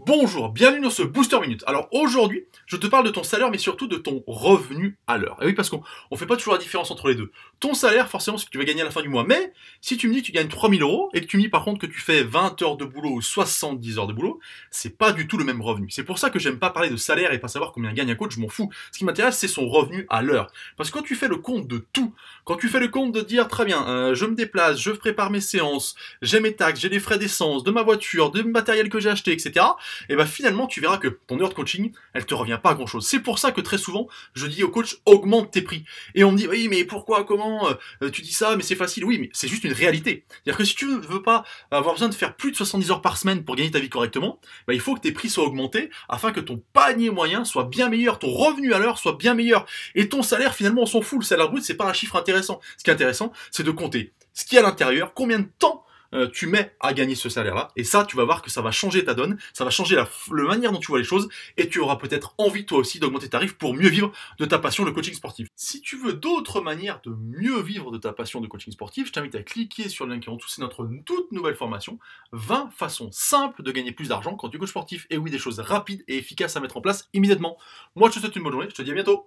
Bonjour, bienvenue dans ce Booster Minute. Alors aujourd'hui, je te parle de ton salaire, mais surtout de ton revenu à l'heure. Et eh oui, parce qu'on ne fait pas toujours la différence entre les deux. Ton salaire, forcément, ce que tu vas gagner à la fin du mois. Mais si tu me dis que tu gagnes 3000 euros et que tu me dis par contre que tu fais 20 heures de boulot ou 70 heures de boulot, c'est pas du tout le même revenu. C'est pour ça que j'aime pas parler de salaire et pas savoir combien gagne un coach, je m'en fous. Ce qui m'intéresse, c'est son revenu à l'heure. Parce que quand tu fais le compte de tout, quand tu fais le compte de dire très bien, euh, je me déplace, je prépare mes séances, j'ai mes taxes, j'ai les frais d'essence, de ma voiture, de matériel que j'ai acheté, etc et bien bah, finalement tu verras que ton heure de coaching, elle te revient pas à grand chose. C'est pour ça que très souvent, je dis au coach, augmente tes prix. Et on me dit, oui, mais pourquoi, comment, euh, tu dis ça, mais c'est facile. Oui, mais c'est juste une réalité. C'est-à-dire que si tu ne veux pas avoir besoin de faire plus de 70 heures par semaine pour gagner ta vie correctement, bah, il faut que tes prix soient augmentés afin que ton panier moyen soit bien meilleur, ton revenu à l'heure soit bien meilleur. Et ton salaire, finalement, on s'en fout. Le salaire brut, c'est pas un chiffre intéressant. Ce qui est intéressant, c'est de compter ce qu'il y a à l'intérieur, combien de temps euh, tu mets à gagner ce salaire-là. Et ça, tu vas voir que ça va changer ta donne, ça va changer la, manière dont tu vois les choses, et tu auras peut-être envie toi aussi d'augmenter tes tarifs pour mieux vivre de ta passion, de coaching sportif. Si tu veux d'autres manières de mieux vivre de ta passion de coaching sportif, je t'invite à cliquer sur le lien qui est en dessous, c'est notre toute nouvelle formation, 20 façons simples de gagner plus d'argent quand tu coaches sportif. Et oui, des choses rapides et efficaces à mettre en place immédiatement. Moi, je te souhaite une bonne journée, je te dis à bientôt.